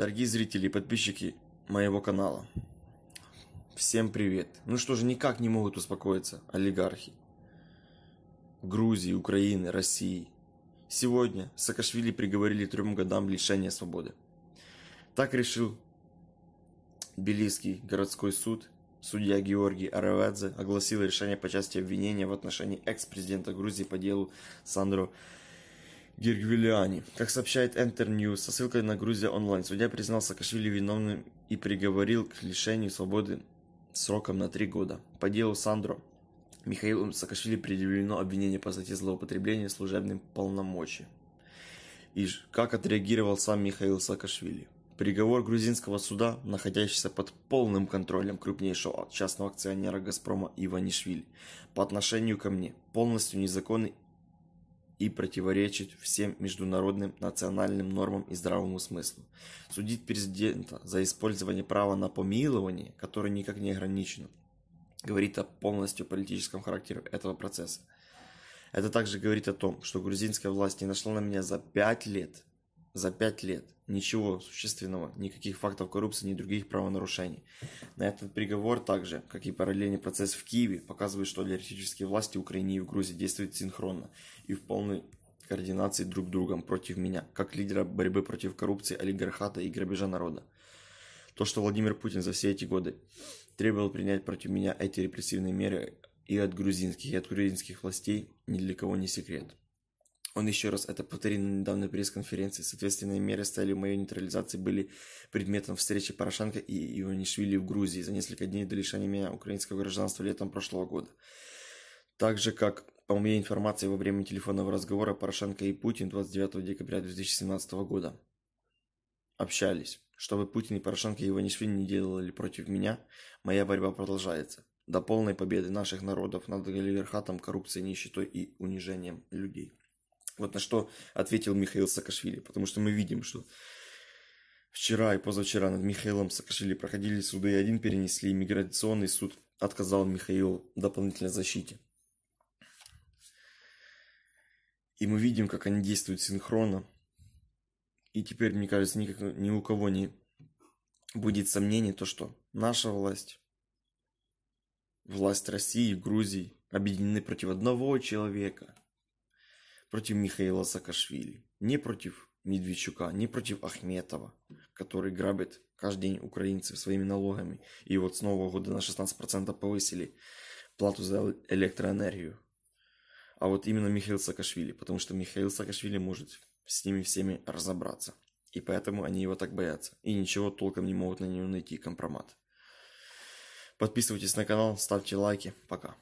Дорогие зрители и подписчики моего канала, всем привет. Ну что же, никак не могут успокоиться олигархи Грузии, Украины, России. Сегодня Саакашвили приговорили трем годам лишения свободы. Так решил Белийский городской суд. Судья Георгий Аравадзе огласил решение по части обвинения в отношении экс-президента Грузии по делу Сандро Гергвилиани. Как сообщает Enter News, со ссылкой на Грузия онлайн, судья признал Саакашвили виновным и приговорил к лишению свободы сроком на три года. По делу Сандро Михаилу Саакашвили предъявлено обвинение по статье злоупотребления служебным полномочием. И как отреагировал сам Михаил Саакашвили? Приговор грузинского суда, находящийся под полным контролем крупнейшего частного акционера «Газпрома» Иванишвили по отношению ко мне, полностью незаконный и противоречит всем международным национальным нормам и здравому смыслу. Судить президента за использование права на помилование, которое никак не ограничено, говорит о полностью политическом характере этого процесса. Это также говорит о том, что грузинская власть не нашла на меня за пять лет за 5 лет. Ничего существенного, никаких фактов коррупции, ни других правонарушений. На этот приговор также, как и параллельный процесс в Киеве, показывает, что олигархические власти в Украине и в Грузии действуют синхронно и в полной координации друг с другом против меня, как лидера борьбы против коррупции, олигархата и грабежа народа. То, что Владимир Путин за все эти годы требовал принять против меня эти репрессивные меры и от грузинских, и от грузинских властей, ни для кого не секрет. Он еще раз это повторил на недавней пресс-конференции. Соответственные меры с целью моей нейтрализации были предметом встречи Порошенко и Иванишвили в Грузии за несколько дней до лишения меня украинского гражданства летом прошлого года. Так же, как по моей информации, во время телефонного разговора Порошенко и Путин 29 декабря 2017 года общались. Чтобы Путин и Порошенко его Иванишвили не делали против меня, моя борьба продолжается. До полной победы наших народов над Галиверхатом, коррупцией, нищетой и унижением людей. Вот на что ответил Михаил Саакашвили, потому что мы видим, что вчера и позавчера над Михаилом Саакашвили проходили суды, и один перенесли, миграционный суд отказал Михаилу дополнительной защите. И мы видим, как они действуют синхронно. И теперь, мне кажется, никак, ни у кого не будет сомнений, то что наша власть, власть России, Грузии объединены против одного человека – против Михаила Саакашвили, не против Медведчука, не против Ахметова, который грабит каждый день украинцев своими налогами. И вот с нового года на 16% повысили плату за электроэнергию. А вот именно Михаил Саакашвили, потому что Михаил Саакашвили может с ними всеми разобраться. И поэтому они его так боятся. И ничего толком не могут на него найти компромат. Подписывайтесь на канал, ставьте лайки. Пока.